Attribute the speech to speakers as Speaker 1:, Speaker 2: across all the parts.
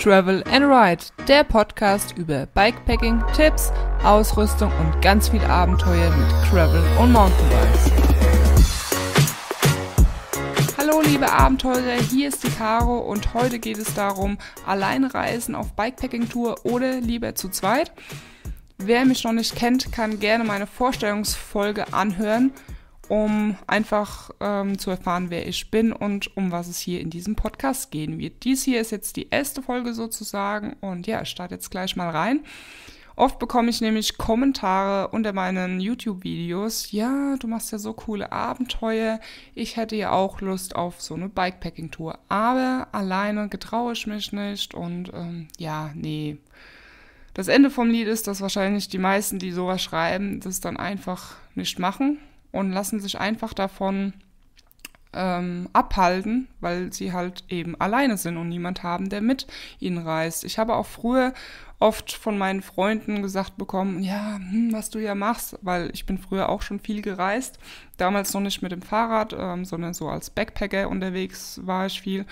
Speaker 1: Travel and Ride, der Podcast über Bikepacking, Tipps, Ausrüstung und ganz viel Abenteuer mit Travel und Mountainbikes. Hallo liebe Abenteurer, hier ist die Caro und heute geht es darum, alleine reisen auf Bikepacking-Tour oder lieber zu zweit. Wer mich noch nicht kennt, kann gerne meine Vorstellungsfolge anhören um einfach ähm, zu erfahren, wer ich bin und um was es hier in diesem Podcast gehen wird. Dies hier ist jetzt die erste Folge sozusagen und ja, ich starte jetzt gleich mal rein. Oft bekomme ich nämlich Kommentare unter meinen YouTube-Videos. Ja, du machst ja so coole Abenteuer. Ich hätte ja auch Lust auf so eine Bikepacking-Tour. Aber alleine getraue ich mich nicht. Und ähm, ja, nee. Das Ende vom Lied ist, dass wahrscheinlich die meisten, die sowas schreiben, das dann einfach nicht machen und lassen sich einfach davon ähm, abhalten, weil sie halt eben alleine sind und niemand haben, der mit ihnen reist. Ich habe auch früher oft von meinen Freunden gesagt bekommen, ja, hm, was du ja machst, weil ich bin früher auch schon viel gereist, damals noch nicht mit dem Fahrrad, ähm, sondern so als Backpacker unterwegs war ich viel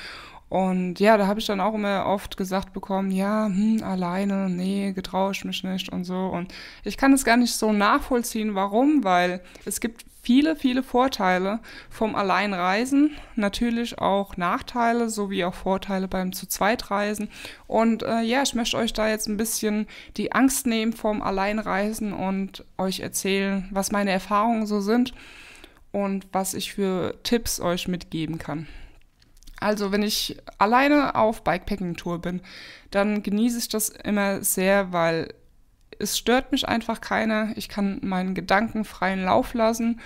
Speaker 1: und ja, da habe ich dann auch immer oft gesagt bekommen, ja, hm, alleine, nee, getraue ich mich nicht und so. Und ich kann es gar nicht so nachvollziehen, warum, weil es gibt viele, viele Vorteile vom Alleinreisen, natürlich auch Nachteile sowie auch Vorteile beim zu zweit Reisen. Und äh, ja, ich möchte euch da jetzt ein bisschen die Angst nehmen vom Alleinreisen und euch erzählen, was meine Erfahrungen so sind und was ich für Tipps euch mitgeben kann. Also wenn ich alleine auf Bikepacking-Tour bin, dann genieße ich das immer sehr, weil es stört mich einfach keiner. Ich kann meinen Gedanken freien Lauf lassen.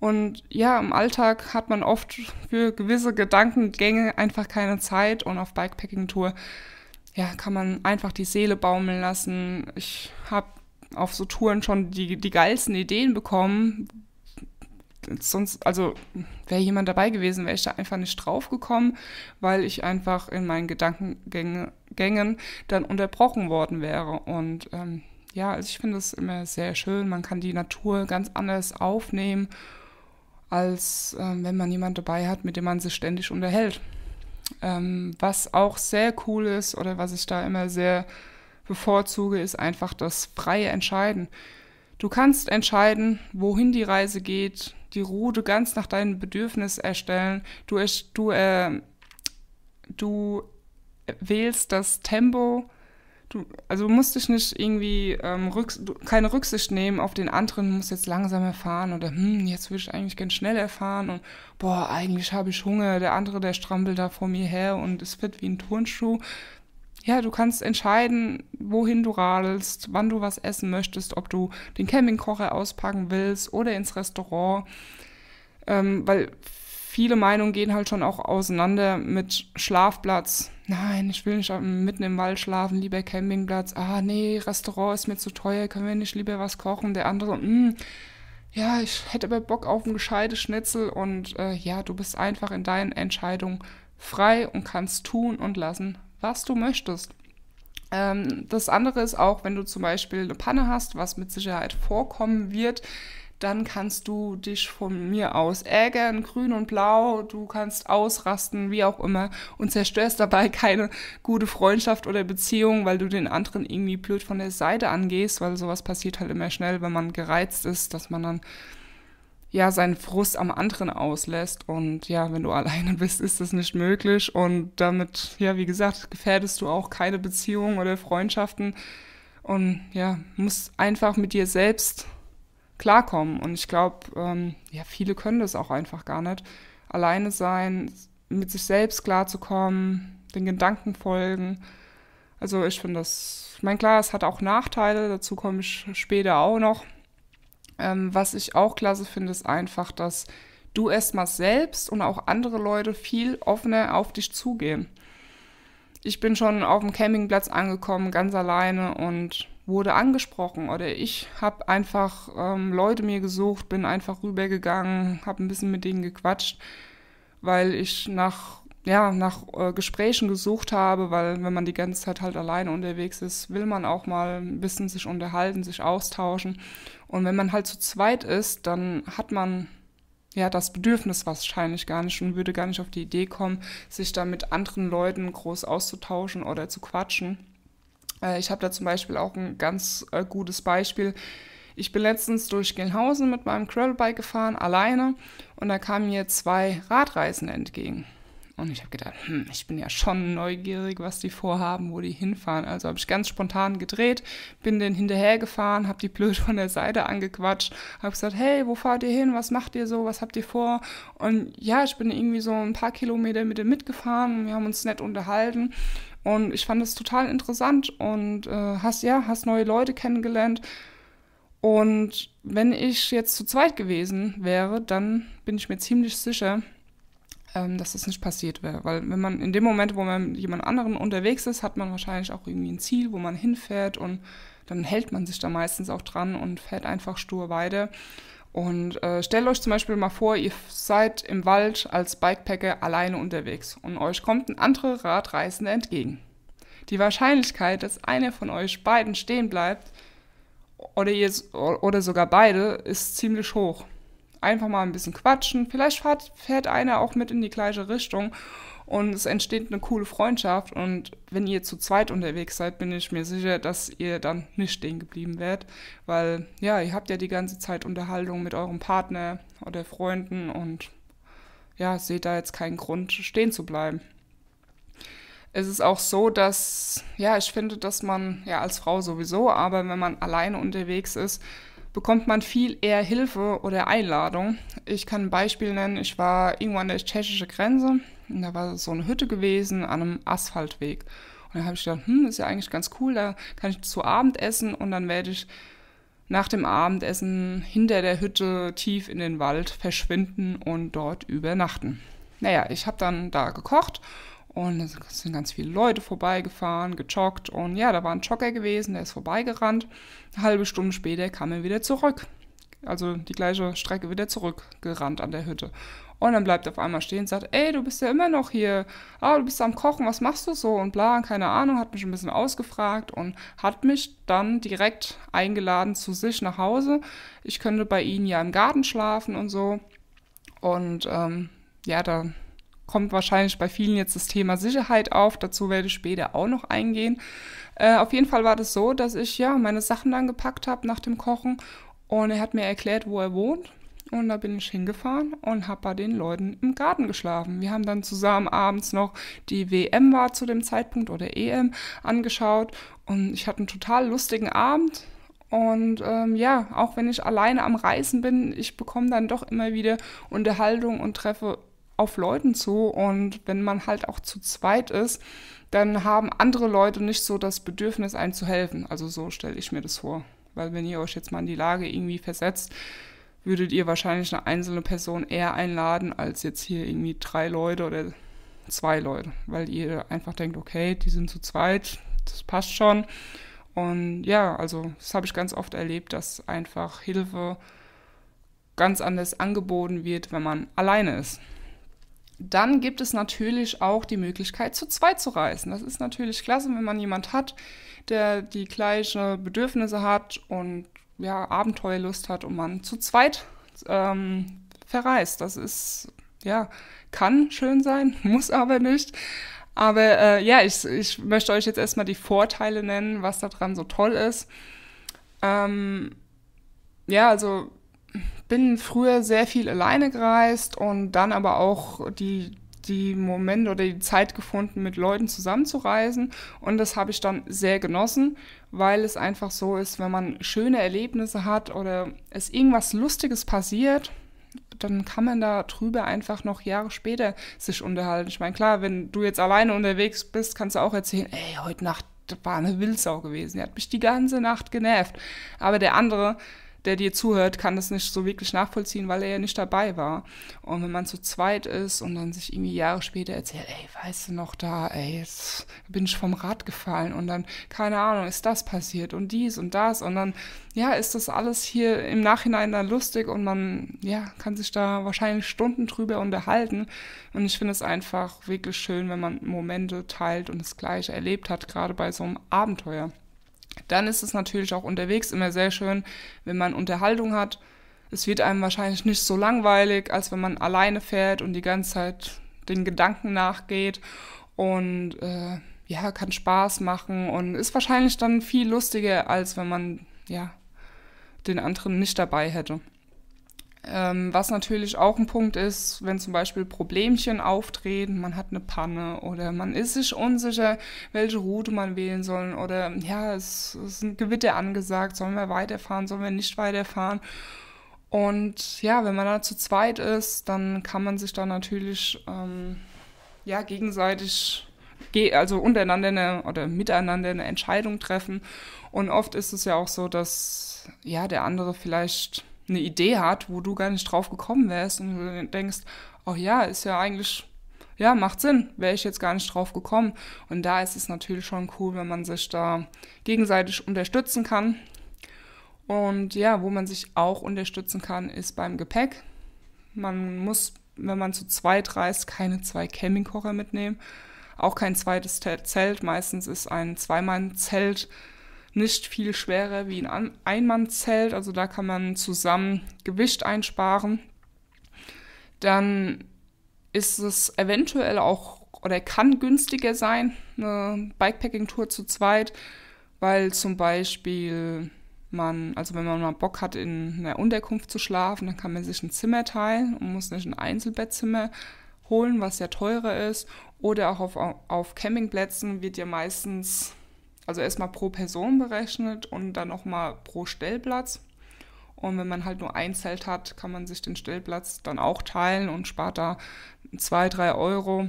Speaker 1: Und ja, im Alltag hat man oft für gewisse Gedankengänge einfach keine Zeit. Und auf Bikepacking-Tour ja, kann man einfach die Seele baumeln lassen. Ich habe auf so Touren schon die, die geilsten Ideen bekommen, sonst, also wäre jemand dabei gewesen, wäre ich da einfach nicht drauf gekommen, weil ich einfach in meinen Gedankengängen dann unterbrochen worden wäre. Und ähm, ja, also ich finde es immer sehr schön. Man kann die Natur ganz anders aufnehmen, als äh, wenn man jemanden dabei hat, mit dem man sich ständig unterhält. Ähm, was auch sehr cool ist oder was ich da immer sehr bevorzuge, ist einfach das freie Entscheiden. Du kannst entscheiden, wohin die Reise geht die Ruhe, du nach deinem Bedürfnis erstellen. Du, du, äh, du wählst das Tempo. Du, also musst dich nicht irgendwie ähm, rücks du, keine Rücksicht nehmen auf den anderen, musst jetzt langsam erfahren oder hm, jetzt will ich eigentlich ganz schnell erfahren und boah, eigentlich habe ich Hunger, der andere, der strampelt da vor mir her und ist fit wie ein Turnschuh ja, du kannst entscheiden, wohin du radelst, wann du was essen möchtest, ob du den Campingkocher auspacken willst oder ins Restaurant. Ähm, weil viele Meinungen gehen halt schon auch auseinander mit Schlafplatz. Nein, ich will nicht mitten im Wald schlafen, lieber Campingplatz. Ah, nee, Restaurant ist mir zu teuer, können wir nicht lieber was kochen? Der andere, mh, hm, ja, ich hätte aber Bock auf ein gescheites Schnitzel und äh, ja, du bist einfach in deinen Entscheidungen frei und kannst tun und lassen, was du möchtest. Ähm, das andere ist auch, wenn du zum Beispiel eine Panne hast, was mit Sicherheit vorkommen wird, dann kannst du dich von mir aus ärgern, grün und blau, du kannst ausrasten, wie auch immer, und zerstörst dabei keine gute Freundschaft oder Beziehung, weil du den anderen irgendwie blöd von der Seite angehst, weil sowas passiert halt immer schnell, wenn man gereizt ist, dass man dann ja seinen Frust am anderen auslässt. Und ja, wenn du alleine bist, ist das nicht möglich. Und damit, ja, wie gesagt, gefährdest du auch keine Beziehungen oder Freundschaften. Und ja, musst einfach mit dir selbst klarkommen. Und ich glaube, ähm, ja, viele können das auch einfach gar nicht. Alleine sein, mit sich selbst klarzukommen, den Gedanken folgen. Also ich finde das, mein meine, klar, es hat auch Nachteile, dazu komme ich später auch noch. Ähm, was ich auch klasse finde, ist einfach, dass du erstmal selbst und auch andere Leute viel offener auf dich zugehen. Ich bin schon auf dem Campingplatz angekommen, ganz alleine und wurde angesprochen oder ich habe einfach ähm, Leute mir gesucht, bin einfach rübergegangen, habe ein bisschen mit denen gequatscht, weil ich nach ja, nach äh, Gesprächen gesucht habe, weil wenn man die ganze Zeit halt alleine unterwegs ist, will man auch mal ein bisschen sich unterhalten, sich austauschen. Und wenn man halt zu zweit ist, dann hat man ja das Bedürfnis wahrscheinlich gar nicht und würde gar nicht auf die Idee kommen, sich da mit anderen Leuten groß auszutauschen oder zu quatschen. Äh, ich habe da zum Beispiel auch ein ganz äh, gutes Beispiel. Ich bin letztens durch Gelnhausen mit meinem Gravelbike gefahren, alleine, und da kamen mir zwei Radreisen entgegen. Und ich habe gedacht, hm, ich bin ja schon neugierig, was die vorhaben, wo die hinfahren. Also habe ich ganz spontan gedreht, bin denen hinterhergefahren, habe die blöd von der Seite angequatscht, habe gesagt, hey, wo fahrt ihr hin, was macht ihr so, was habt ihr vor? Und ja, ich bin irgendwie so ein paar Kilometer mit dem mitgefahren und wir haben uns nett unterhalten. Und ich fand es total interessant und äh, hast ja, hast neue Leute kennengelernt. Und wenn ich jetzt zu zweit gewesen wäre, dann bin ich mir ziemlich sicher, ähm, dass das nicht passiert wäre. Weil wenn man in dem Moment, wo man mit jemand anderem unterwegs ist, hat man wahrscheinlich auch irgendwie ein Ziel, wo man hinfährt und dann hält man sich da meistens auch dran und fährt einfach stur weiter. Und äh, stellt euch zum Beispiel mal vor, ihr seid im Wald als Bikepacker alleine unterwegs und euch kommt ein anderer Radreisender entgegen. Die Wahrscheinlichkeit, dass einer von euch beiden stehen bleibt oder, ihr, oder sogar beide, ist ziemlich hoch. Einfach mal ein bisschen quatschen. Vielleicht fährt, fährt einer auch mit in die gleiche Richtung und es entsteht eine coole Freundschaft. Und wenn ihr zu zweit unterwegs seid, bin ich mir sicher, dass ihr dann nicht stehen geblieben werdet, weil ja, ihr habt ja die ganze Zeit Unterhaltung mit eurem Partner oder Freunden und ja, seht da jetzt keinen Grund, stehen zu bleiben. Es ist auch so, dass, ja, ich finde, dass man, ja, als Frau sowieso, aber wenn man alleine unterwegs ist, bekommt man viel eher Hilfe oder Einladung. Ich kann ein Beispiel nennen, ich war irgendwo an der tschechischen Grenze und da war so eine Hütte gewesen an einem Asphaltweg. Und da habe ich gedacht, hm, ist ja eigentlich ganz cool, da kann ich zu Abend essen und dann werde ich nach dem Abendessen hinter der Hütte tief in den Wald verschwinden und dort übernachten. Naja, ich habe dann da gekocht und da sind ganz viele Leute vorbeigefahren, gejoggt. Und ja, da war ein Jogger gewesen, der ist vorbeigerannt. Eine halbe Stunde später kam er wieder zurück. Also die gleiche Strecke wieder zurückgerannt an der Hütte. Und dann bleibt er auf einmal stehen und sagt, ey, du bist ja immer noch hier. Ah, du bist am Kochen, was machst du so? Und bla, keine Ahnung, hat mich ein bisschen ausgefragt und hat mich dann direkt eingeladen zu sich nach Hause. Ich könnte bei ihnen ja im Garten schlafen und so. Und ähm, ja, dann kommt wahrscheinlich bei vielen jetzt das Thema Sicherheit auf. Dazu werde ich später auch noch eingehen. Äh, auf jeden Fall war das so, dass ich ja meine Sachen dann gepackt habe nach dem Kochen und er hat mir erklärt, wo er wohnt. Und da bin ich hingefahren und habe bei den Leuten im Garten geschlafen. Wir haben dann zusammen abends noch die WM war zu dem Zeitpunkt oder EM angeschaut. Und ich hatte einen total lustigen Abend. Und ähm, ja, auch wenn ich alleine am Reisen bin, ich bekomme dann doch immer wieder Unterhaltung und treffe auf Leuten zu und wenn man halt auch zu zweit ist, dann haben andere Leute nicht so das Bedürfnis, einem zu helfen. Also so stelle ich mir das vor. Weil wenn ihr euch jetzt mal in die Lage irgendwie versetzt, würdet ihr wahrscheinlich eine einzelne Person eher einladen, als jetzt hier irgendwie drei Leute oder zwei Leute. Weil ihr einfach denkt, okay, die sind zu zweit, das passt schon. Und ja, also das habe ich ganz oft erlebt, dass einfach Hilfe ganz anders angeboten wird, wenn man alleine ist. Dann gibt es natürlich auch die Möglichkeit, zu zweit zu reisen. Das ist natürlich klasse, wenn man jemand hat, der die gleichen Bedürfnisse hat und ja, Abenteuerlust hat und man zu zweit ähm, verreist. Das ist, ja, kann schön sein, muss aber nicht. Aber äh, ja, ich, ich möchte euch jetzt erstmal die Vorteile nennen, was daran so toll ist. Ähm, ja, also bin früher sehr viel alleine gereist und dann aber auch die die Momente oder die Zeit gefunden, mit Leuten zusammenzureisen. Und das habe ich dann sehr genossen, weil es einfach so ist, wenn man schöne Erlebnisse hat oder es irgendwas Lustiges passiert, dann kann man da drüber einfach noch Jahre später sich unterhalten. Ich meine, klar, wenn du jetzt alleine unterwegs bist, kannst du auch erzählen, ey, heute Nacht war eine Wildsau gewesen. Die hat mich die ganze Nacht genervt. Aber der andere, der dir zuhört, kann das nicht so wirklich nachvollziehen, weil er ja nicht dabei war. Und wenn man zu zweit ist und dann sich irgendwie Jahre später erzählt, ey, weißt du noch da, ey, jetzt bin ich vom Rad gefallen und dann, keine Ahnung, ist das passiert und dies und das und dann, ja, ist das alles hier im Nachhinein dann lustig und man, ja, kann sich da wahrscheinlich Stunden drüber unterhalten. Und ich finde es einfach wirklich schön, wenn man Momente teilt und das Gleiche erlebt hat, gerade bei so einem Abenteuer. Dann ist es natürlich auch unterwegs immer sehr schön, wenn man Unterhaltung hat. Es wird einem wahrscheinlich nicht so langweilig, als wenn man alleine fährt und die ganze Zeit den Gedanken nachgeht und äh, ja, kann Spaß machen und ist wahrscheinlich dann viel lustiger, als wenn man ja den anderen nicht dabei hätte. Ähm, was natürlich auch ein Punkt ist, wenn zum Beispiel Problemchen auftreten, man hat eine Panne oder man ist sich unsicher, welche Route man wählen soll oder ja, es, es ist ein Gewitter angesagt, sollen wir weiterfahren, sollen wir nicht weiterfahren. Und ja, wenn man da zu zweit ist, dann kann man sich da natürlich ähm, ja, gegenseitig, also untereinander eine, oder miteinander eine Entscheidung treffen. Und oft ist es ja auch so, dass ja, der andere vielleicht eine Idee hat, wo du gar nicht drauf gekommen wärst und du denkst, oh ja, ist ja eigentlich, ja, macht Sinn, wäre ich jetzt gar nicht drauf gekommen. Und da ist es natürlich schon cool, wenn man sich da gegenseitig unterstützen kann. Und ja, wo man sich auch unterstützen kann, ist beim Gepäck. Man muss, wenn man zu zweit reist, keine zwei Campingkocher mitnehmen. Auch kein zweites Zelt. Meistens ist ein Zweimann-Zelt nicht viel schwerer wie ein Einmannzelt. Also da kann man zusammen Gewicht einsparen. Dann ist es eventuell auch oder kann günstiger sein, eine Bikepacking-Tour zu zweit, weil zum Beispiel man, also wenn man mal Bock hat, in einer Unterkunft zu schlafen, dann kann man sich ein Zimmer teilen und muss nicht ein Einzelbettzimmer holen, was ja teurer ist. Oder auch auf, auf Campingplätzen wird ja meistens also erstmal pro Person berechnet und dann nochmal pro Stellplatz. Und wenn man halt nur ein Zelt hat, kann man sich den Stellplatz dann auch teilen und spart da 2, 3 Euro.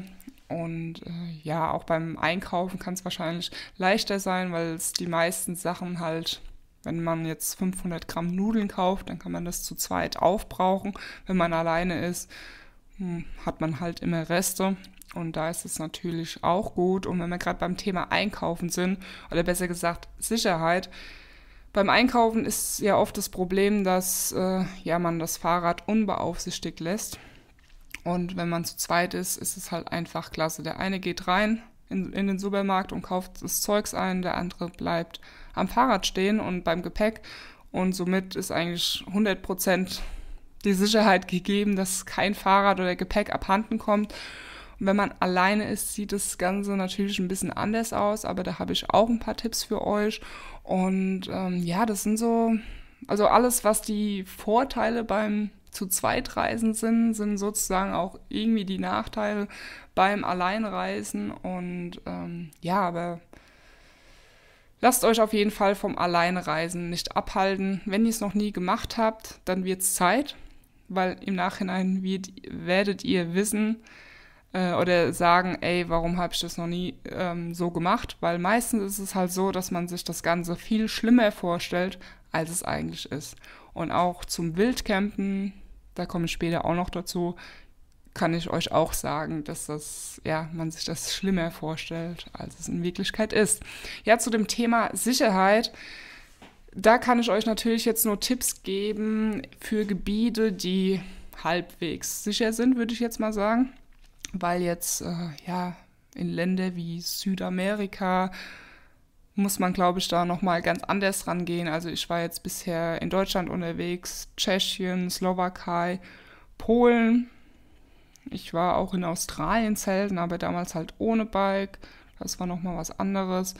Speaker 1: Und äh, ja, auch beim Einkaufen kann es wahrscheinlich leichter sein, weil es die meisten Sachen halt, wenn man jetzt 500 Gramm Nudeln kauft, dann kann man das zu zweit aufbrauchen. Wenn man alleine ist, hm, hat man halt immer Reste. Und da ist es natürlich auch gut. Und wenn wir gerade beim Thema Einkaufen sind, oder besser gesagt Sicherheit, beim Einkaufen ist ja oft das Problem, dass äh, ja, man das Fahrrad unbeaufsichtigt lässt. Und wenn man zu zweit ist, ist es halt einfach klasse. Der eine geht rein in, in den Supermarkt und kauft das Zeugs ein, der andere bleibt am Fahrrad stehen und beim Gepäck. Und somit ist eigentlich 100 die Sicherheit gegeben, dass kein Fahrrad oder Gepäck abhanden kommt. Und wenn man alleine ist, sieht das Ganze natürlich ein bisschen anders aus, aber da habe ich auch ein paar Tipps für euch. Und ähm, ja, das sind so, also alles, was die Vorteile beim zu zweit reisen sind, sind sozusagen auch irgendwie die Nachteile beim Alleinreisen. Und ähm, ja, aber Lasst euch auf jeden Fall vom Alleinreisen nicht abhalten. Wenn ihr es noch nie gemacht habt, dann wird es Zeit, weil im Nachhinein wird, werdet ihr wissen, äh, oder sagen, ey, warum habe ich das noch nie ähm, so gemacht? Weil meistens ist es halt so, dass man sich das Ganze viel schlimmer vorstellt, als es eigentlich ist. Und auch zum Wildcampen, da komme ich später auch noch dazu, kann ich euch auch sagen, dass das, ja, man sich das schlimmer vorstellt, als es in Wirklichkeit ist. Ja, zu dem Thema Sicherheit. Da kann ich euch natürlich jetzt nur Tipps geben für Gebiete, die halbwegs sicher sind, würde ich jetzt mal sagen weil jetzt äh, ja in Länder wie Südamerika muss man, glaube ich, da nochmal ganz anders rangehen. Also ich war jetzt bisher in Deutschland unterwegs, Tschechien, Slowakei, Polen. Ich war auch in Australien zelten, aber damals halt ohne Bike. Das war nochmal was anderes.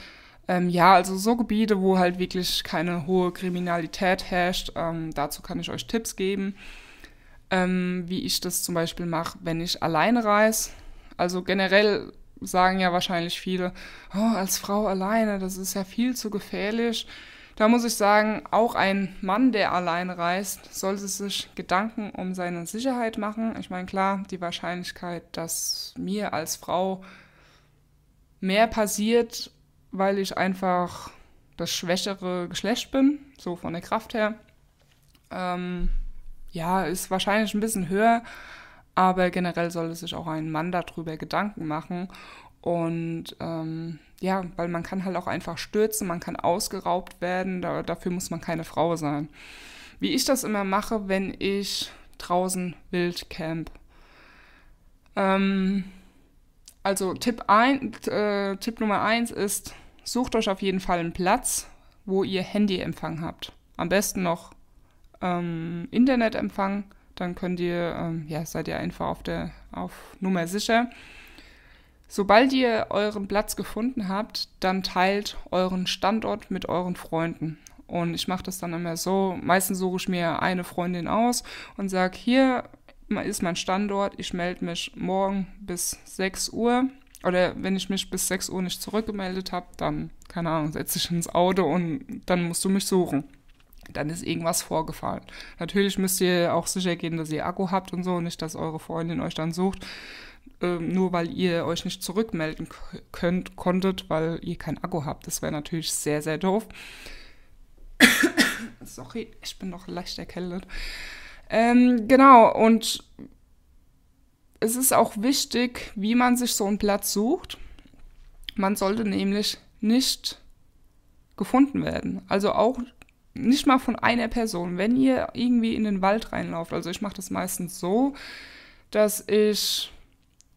Speaker 1: Ähm, ja, also so Gebiete, wo halt wirklich keine hohe Kriminalität herrscht. Ähm, dazu kann ich euch Tipps geben ähm, wie ich das zum Beispiel mache, wenn ich alleine reise. Also generell sagen ja wahrscheinlich viele, oh, als Frau alleine, das ist ja viel zu gefährlich. Da muss ich sagen, auch ein Mann, der alleine reist, sollte sich Gedanken um seine Sicherheit machen. Ich meine, klar, die Wahrscheinlichkeit, dass mir als Frau mehr passiert, weil ich einfach das schwächere Geschlecht bin, so von der Kraft her, ähm, ja, ist wahrscheinlich ein bisschen höher, aber generell sollte sich auch ein Mann darüber Gedanken machen. Und ähm, ja, weil man kann halt auch einfach stürzen, man kann ausgeraubt werden, da, dafür muss man keine Frau sein. Wie ich das immer mache, wenn ich draußen wild camp. Ähm, also Tipp, ein, äh, Tipp Nummer 1 ist, sucht euch auf jeden Fall einen Platz, wo ihr Handyempfang habt. Am besten noch ähm, Internetempfang, dann könnt ihr, ähm, ja, seid ihr einfach auf der auf Nummer sicher. Sobald ihr euren Platz gefunden habt, dann teilt euren Standort mit euren Freunden. Und ich mache das dann immer so. Meistens suche ich mir eine Freundin aus und sage, hier ist mein Standort, ich melde mich morgen bis 6 Uhr. Oder wenn ich mich bis 6 Uhr nicht zurückgemeldet habe, dann, keine Ahnung, setze ich ins Auto und dann musst du mich suchen dann ist irgendwas vorgefallen. Natürlich müsst ihr auch sicher gehen, dass ihr Akku habt und so, nicht, dass eure Freundin euch dann sucht, ähm, nur weil ihr euch nicht zurückmelden könnt, konntet, weil ihr keinen Akku habt. Das wäre natürlich sehr, sehr doof. Sorry, ich bin noch leicht erkältet. Ähm, genau, und es ist auch wichtig, wie man sich so einen Platz sucht. Man sollte nämlich nicht gefunden werden. Also auch nicht mal von einer Person. Wenn ihr irgendwie in den Wald reinlauft, also ich mache das meistens so, dass ich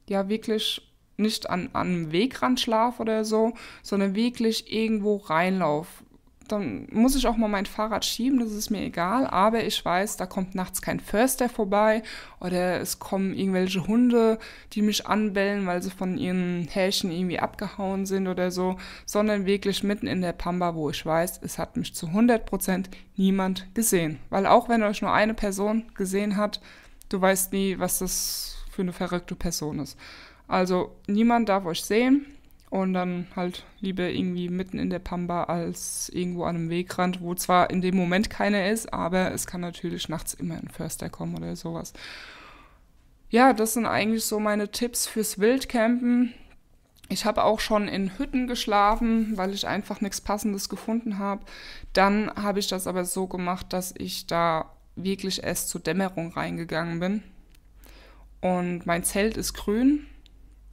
Speaker 1: ja wirklich nicht an, an einem Wegrand schlafe oder so, sondern wirklich irgendwo reinlaufe dann muss ich auch mal mein Fahrrad schieben, das ist mir egal, aber ich weiß, da kommt nachts kein Förster vorbei oder es kommen irgendwelche Hunde, die mich anbellen, weil sie von ihren Härchen irgendwie abgehauen sind oder so, sondern wirklich mitten in der Pamba, wo ich weiß, es hat mich zu 100% niemand gesehen. Weil auch wenn euch nur eine Person gesehen hat, du weißt nie, was das für eine verrückte Person ist. Also niemand darf euch sehen, und dann halt lieber irgendwie mitten in der Pampa als irgendwo an einem Wegrand, wo zwar in dem Moment keiner ist, aber es kann natürlich nachts immer ein Förster kommen oder sowas. Ja, das sind eigentlich so meine Tipps fürs Wildcampen. Ich habe auch schon in Hütten geschlafen, weil ich einfach nichts Passendes gefunden habe. Dann habe ich das aber so gemacht, dass ich da wirklich erst zur Dämmerung reingegangen bin. Und mein Zelt ist grün,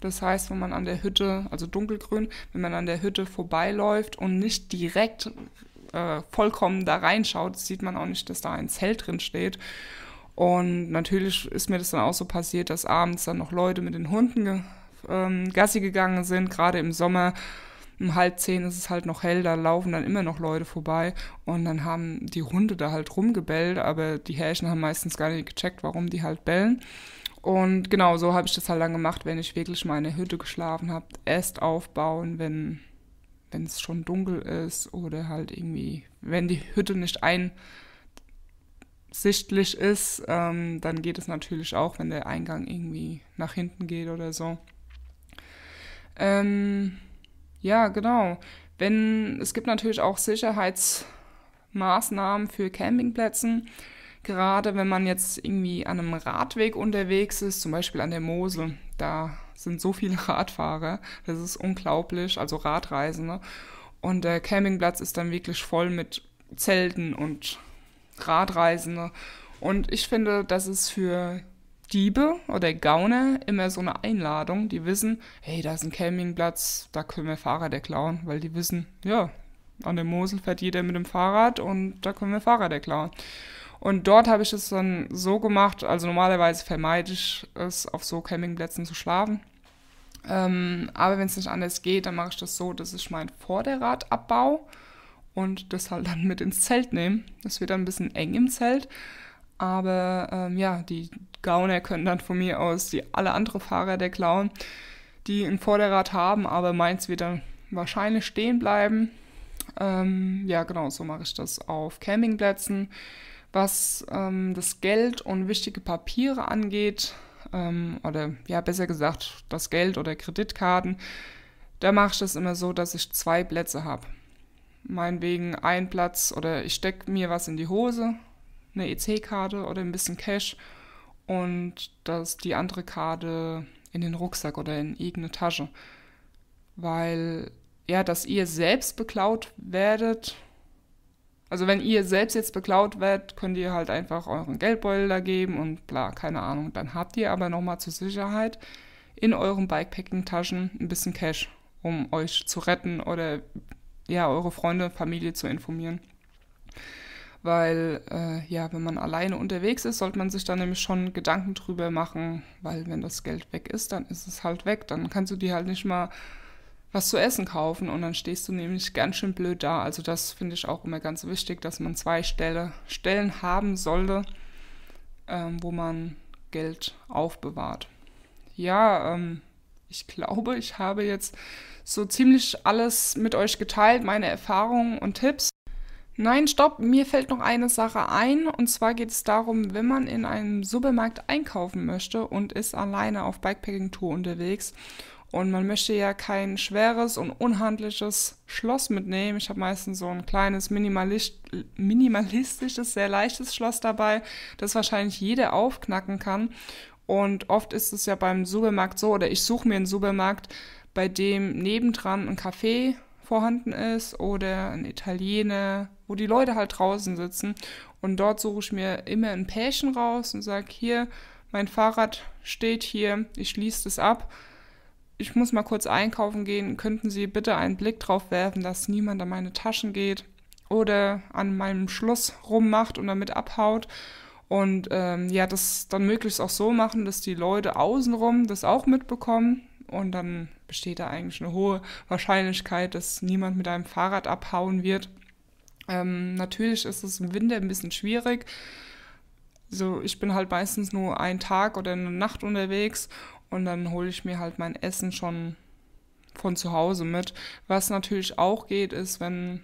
Speaker 1: das heißt, wenn man an der Hütte, also dunkelgrün, wenn man an der Hütte vorbeiläuft und nicht direkt äh, vollkommen da reinschaut, sieht man auch nicht, dass da ein Zelt drin steht. Und natürlich ist mir das dann auch so passiert, dass abends dann noch Leute mit den Hunden ge ähm, Gassi gegangen sind, gerade im Sommer. Um halb zehn ist es halt noch hell, da laufen dann immer noch Leute vorbei und dann haben die Hunde da halt rumgebellt, aber die Herrchen haben meistens gar nicht gecheckt, warum die halt bellen. Und genau so habe ich das halt dann gemacht, wenn ich wirklich meine Hütte geschlafen habe. Erst aufbauen, wenn wenn es schon dunkel ist oder halt irgendwie, wenn die Hütte nicht einsichtlich ist, ähm, dann geht es natürlich auch, wenn der Eingang irgendwie nach hinten geht oder so. Ähm, ja, genau. Wenn es gibt natürlich auch Sicherheitsmaßnahmen für Campingplätzen. Gerade wenn man jetzt irgendwie an einem Radweg unterwegs ist, zum Beispiel an der Mosel, da sind so viele Radfahrer, das ist unglaublich, also Radreisende. Und der Campingplatz ist dann wirklich voll mit Zelten und Radreisende. Und ich finde, das ist für Diebe oder Gauner immer so eine Einladung. Die wissen, hey, da ist ein Campingplatz, da können wir Fahrräder klauen, weil die wissen, ja, an der Mosel fährt jeder mit dem Fahrrad und da können wir Fahrräder klauen. Und dort habe ich es dann so gemacht, also normalerweise vermeide ich es, auf so Campingplätzen zu schlafen. Ähm, aber wenn es nicht anders geht, dann mache ich das so, dass ich mein Vorderrad abbaue und das halt dann mit ins Zelt nehme. Das wird dann ein bisschen eng im Zelt. Aber ähm, ja, die Gauner können dann von mir aus die alle andere Fahrer der klauen, die ein Vorderrad haben, aber meins wird dann wahrscheinlich stehen bleiben. Ähm, ja, genau, so mache ich das auf Campingplätzen. Was ähm, das Geld und wichtige Papiere angeht, ähm, oder ja, besser gesagt, das Geld oder Kreditkarten, da mache ich das immer so, dass ich zwei Plätze habe. Meinetwegen ein Platz oder ich stecke mir was in die Hose, eine EC-Karte oder ein bisschen Cash und das, die andere Karte in den Rucksack oder in irgendeine Tasche. Weil, ja, dass ihr selbst beklaut werdet also wenn ihr selbst jetzt beklaut werdet, könnt ihr halt einfach euren Geldbeutel da geben und bla, keine Ahnung. Dann habt ihr aber nochmal zur Sicherheit in euren Bikepacking-Taschen ein bisschen Cash, um euch zu retten oder ja, eure Freunde Familie zu informieren. Weil, äh, ja, wenn man alleine unterwegs ist, sollte man sich da nämlich schon Gedanken drüber machen, weil wenn das Geld weg ist, dann ist es halt weg. Dann kannst du dir halt nicht mal was zu essen kaufen und dann stehst du nämlich ganz schön blöd da. Also das finde ich auch immer ganz wichtig, dass man zwei Stelle, Stellen haben sollte, ähm, wo man Geld aufbewahrt. Ja, ähm, ich glaube, ich habe jetzt so ziemlich alles mit euch geteilt, meine Erfahrungen und Tipps. Nein, stopp, mir fällt noch eine Sache ein und zwar geht es darum, wenn man in einem Supermarkt einkaufen möchte und ist alleine auf Bikepacking-Tour unterwegs und man möchte ja kein schweres und unhandliches Schloss mitnehmen. Ich habe meistens so ein kleines, minimalist, minimalistisches, sehr leichtes Schloss dabei, das wahrscheinlich jeder aufknacken kann. Und oft ist es ja beim Supermarkt so, oder ich suche mir einen Supermarkt, bei dem nebendran ein Café vorhanden ist oder ein Italiener, wo die Leute halt draußen sitzen. Und dort suche ich mir immer ein Pärchen raus und sage, hier, mein Fahrrad steht hier, ich schließe es ab ich muss mal kurz einkaufen gehen, könnten Sie bitte einen Blick drauf werfen, dass niemand an meine Taschen geht oder an meinem Schloss rummacht und damit abhaut. Und ähm, ja, das dann möglichst auch so machen, dass die Leute außenrum das auch mitbekommen. Und dann besteht da eigentlich eine hohe Wahrscheinlichkeit, dass niemand mit einem Fahrrad abhauen wird. Ähm, natürlich ist es im Winter ein bisschen schwierig. So, ich bin halt meistens nur einen Tag oder eine Nacht unterwegs und dann hole ich mir halt mein Essen schon von zu Hause mit. Was natürlich auch geht, ist, wenn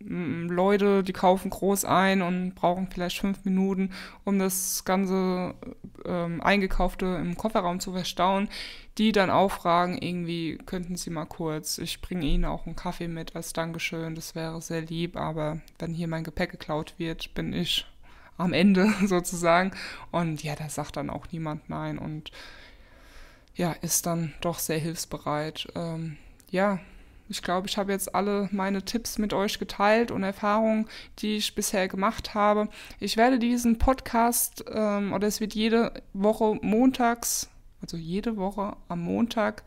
Speaker 1: mm, Leute, die kaufen groß ein und brauchen vielleicht fünf Minuten, um das ganze ähm, Eingekaufte im Kofferraum zu verstauen, die dann auch fragen, irgendwie könnten sie mal kurz, ich bringe ihnen auch einen Kaffee mit als Dankeschön, das wäre sehr lieb, aber wenn hier mein Gepäck geklaut wird, bin ich am Ende sozusagen. Und ja, da sagt dann auch niemand nein und ja, ist dann doch sehr hilfsbereit. Ähm, ja, ich glaube, ich habe jetzt alle meine Tipps mit euch geteilt und Erfahrungen, die ich bisher gemacht habe. Ich werde diesen Podcast ähm, oder es wird jede Woche montags, also jede Woche am Montag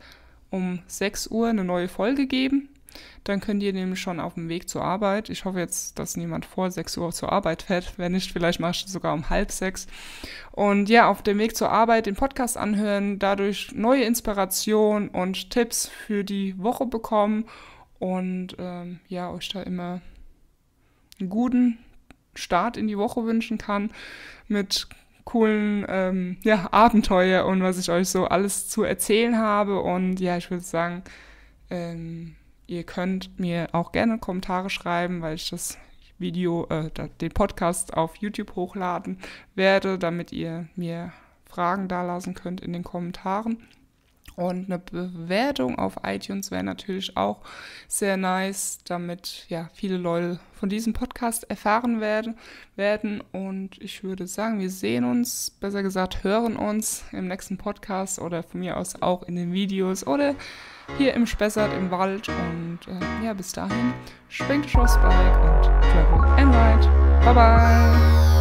Speaker 1: um 6 Uhr eine neue Folge geben. Dann könnt ihr nämlich schon auf dem Weg zur Arbeit, ich hoffe jetzt, dass niemand vor 6 Uhr zur Arbeit fährt, wenn nicht, vielleicht mache ich du sogar um halb sechs. Und ja, auf dem Weg zur Arbeit den Podcast anhören, dadurch neue Inspiration und Tipps für die Woche bekommen und ähm, ja, euch da immer einen guten Start in die Woche wünschen kann mit coolen ähm, ja, Abenteuer und was ich euch so alles zu erzählen habe. Und ja, ich würde sagen, ähm, Ihr könnt mir auch gerne Kommentare schreiben, weil ich das Video, äh, den Podcast auf YouTube hochladen werde, damit ihr mir Fragen dalassen könnt in den Kommentaren. Und eine Bewertung auf iTunes wäre natürlich auch sehr nice, damit ja viele Leute von diesem Podcast erfahren werden, werden. Und ich würde sagen, wir sehen uns, besser gesagt, hören uns im nächsten Podcast oder von mir aus auch in den Videos oder hier im Spessart im Wald. Und äh, ja, bis dahin, schwingt Schussbike und travel and ride. Bye bye!